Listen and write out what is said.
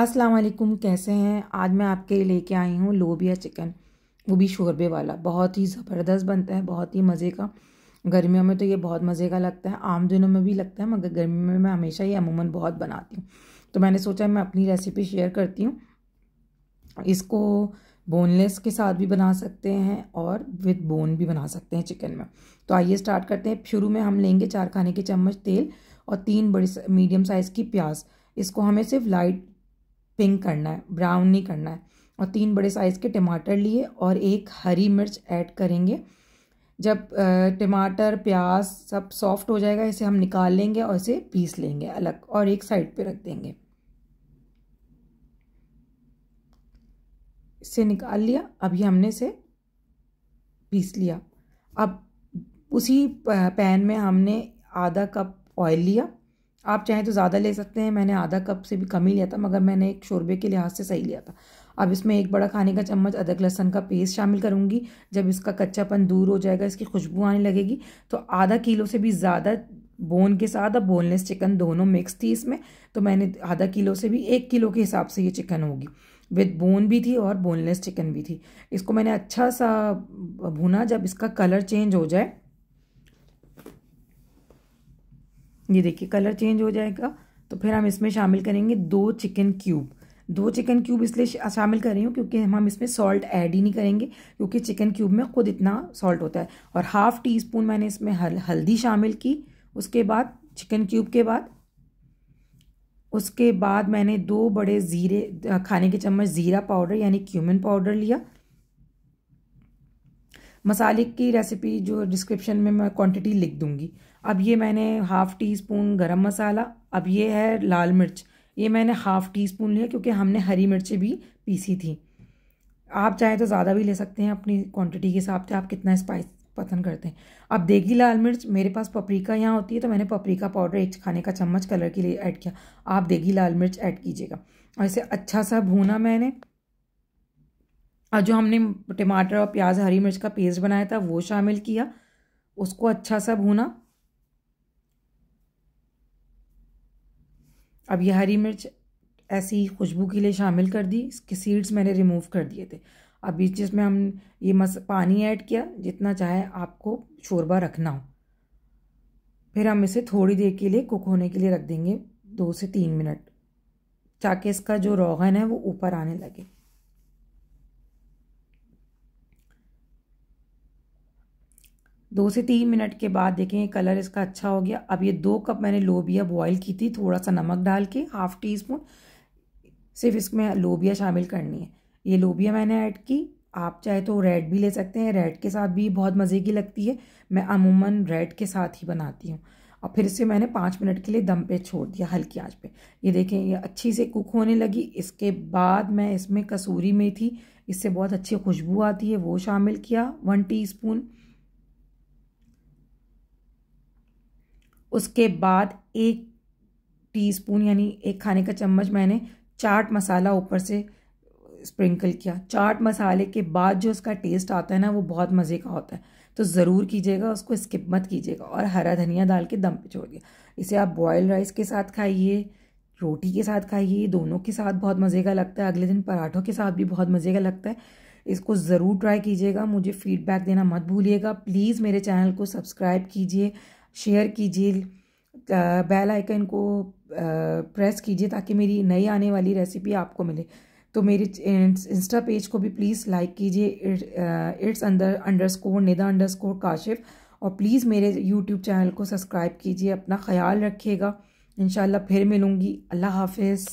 अस्सलाम वालेकुम कैसे हैं आज मैं आपके लेके आई हूँ लोबिया चिकन वो भी शोरबे वाला बहुत ही ज़बरदस्त बनता है बहुत ही मज़े का गर्मियों में तो ये बहुत मज़े का लगता है आम दिनों में भी लगता है मगर गर्मियों में मैं हमेशा ये अमूमन बहुत बनाती हूँ तो मैंने सोचा मैं अपनी रेसिपी शेयर करती हूँ इसको बोनलेस के साथ भी बना सकते हैं और विद बोन भी बना सकते हैं चिकन में तो आइए स्टार्ट करते हैं शुरू में हम लेंगे चार खाने के चम्मच तेल और तीन बड़ी मीडियम साइज़ की प्याज इसको हमें सिर्फ लाइट पिंक करना है ब्राउन नहीं करना है और तीन बड़े साइज़ के टमाटर लिए और एक हरी मिर्च ऐड करेंगे जब टमाटर प्याज सब सॉफ्ट हो जाएगा इसे हम निकाल लेंगे और इसे पीस लेंगे अलग और एक साइड पे रख देंगे इसे निकाल लिया अभी हमने इसे पीस लिया अब उसी पैन में हमने आधा कप ऑयल लिया आप चाहें तो ज़्यादा ले सकते हैं मैंने आधा कप से भी कम ही लिया था मगर मैंने एक शोरबे के लिहाज से सही लिया था अब इसमें एक बड़ा खाने का चम्मच अदरक लहसन का पेस्ट शामिल करूँगी जब इसका कच्चापन दूर हो जाएगा इसकी खुशबू आने लगेगी तो आधा किलो से भी ज़्यादा बोन के साथ अब बोनलेस चिकन दोनों मिक्स थी इसमें तो मैंने आधा किलो से भी एक किलो के हिसाब से ये चिकन होगी विद बोन भी थी और बोनलेस चिकन भी थी इसको मैंने अच्छा सा भुना जब इसका कलर चेंज हो जाए ये देखिए कलर चेंज हो जाएगा तो फिर हम इसमें शामिल करेंगे दो चिकन क्यूब दो चिकन क्यूब इसलिए शामिल कर रही हूँ क्योंकि हम इसमें सॉल्ट ऐड ही नहीं करेंगे क्योंकि चिकन क्यूब में खुद इतना सॉल्ट होता है और हाफ़ टी स्पून मैंने इसमें हल हल्दी शामिल की उसके बाद चिकन क्यूब के बाद उसके बाद मैंने दो बड़े ज़ीरे खाने के चम्मच ज़ीरा पाउडर यानी क्यूमिन पाउडर लिया मसाले की रेसिपी जो डिस्क्रिप्शन में मैं क्वांटिटी लिख दूँगी अब ये मैंने हाफ़ टी स्पून गर्म मसाला अब ये है लाल मिर्च ये मैंने हाफ़ टी स्पून लिया क्योंकि हमने हरी मिर्चें भी पीसी थी आप चाहे तो ज़्यादा भी ले सकते हैं अपनी क्वांटिटी के हिसाब से आप कितना स्पाइस पसंद करते हैं अब देगी लाल मिर्च मेरे पास पपरीका यहाँ होती है तो मैंने पपरीका पाउडर एक खाने का चम्मच कलर के लिए ऐड किया आप देगी लाल मिर्च ऐड कीजिएगा और इसे अच्छा सा भूना मैंने हाँ, जो हमने टमाटर और प्याज हरी मिर्च का पेस्ट बनाया था वो शामिल किया उसको अच्छा सा भूना अब ये हरी मिर्च ऐसी ही खुशबू के लिए शामिल कर दी इसके सीड्स मैंने रिमूव कर दिए थे अब बीच जिसमें हम ये मस पानी ऐड किया जितना चाहे आपको शोरबा रखना हो फिर हम इसे थोड़ी देर के लिए कुक होने के लिए रख देंगे दो से तीन मिनट ताकि इसका जो रोगन है वो ऊपर आने लगे दो से तीन मिनट के बाद देखें कलर इसका अच्छा हो गया अब ये दो कप मैंने लोबिया बॉईल की थी थोड़ा सा नमक डाल के हाफ़ टी स्पून सिर्फ इसमें लोबिया शामिल करनी है ये लोबिया मैंने ऐड की आप चाहे तो रेड भी ले सकते हैं रेड के साथ भी बहुत मज़े की लगती है मैं अमूमन रेड के साथ ही बनाती हूँ और फिर इसे मैंने पाँच मिनट के लिए दम पे छोड़ दिया हल्की आँच पे ये देखें ये अच्छी से कुक होने लगी इसके बाद मैं इसमें कसूरी मेथी इससे बहुत अच्छी खुशबू आती है वो शामिल किया वन टीस्पून उसके बाद एक टीस्पून यानी एक खाने का चम्मच मैंने चाट मसाला ऊपर से स्प्रिंकल किया चाट मसाले के बाद जो उसका टेस्ट आता है ना वो बहुत मज़े का होता है तो ज़रूर कीजिएगा उसको स्किप मत कीजिएगा और हरा धनिया डाल के दम पे छोड़िए इसे आप बॉयल राइस के साथ खाइए रोटी के साथ खाइए दोनों के साथ बहुत मज़े का लगता है अगले दिन पराठों के साथ भी बहुत मज़े का लगता है इसको ज़रूर ट्राई कीजिएगा मुझे फीडबैक देना मत भूलिएगा प्लीज़ मेरे चैनल को सब्सक्राइब कीजिए शेयर कीजिए बेल आइकन को प्रेस कीजिए ताकि मेरी नई आने वाली रेसिपी आपको मिले तो मेरे इंस्टा पेज को भी प्लीज़ लाइक कीजिए इट्स अंदर underscore Nida underscore Kashif और प्लीज़ मेरे यूट्यूब चैनल को सब्सक्राइब कीजिए अपना ख्याल रखिएगा इन फिर मिलूँगी अल्लाह हाफिज़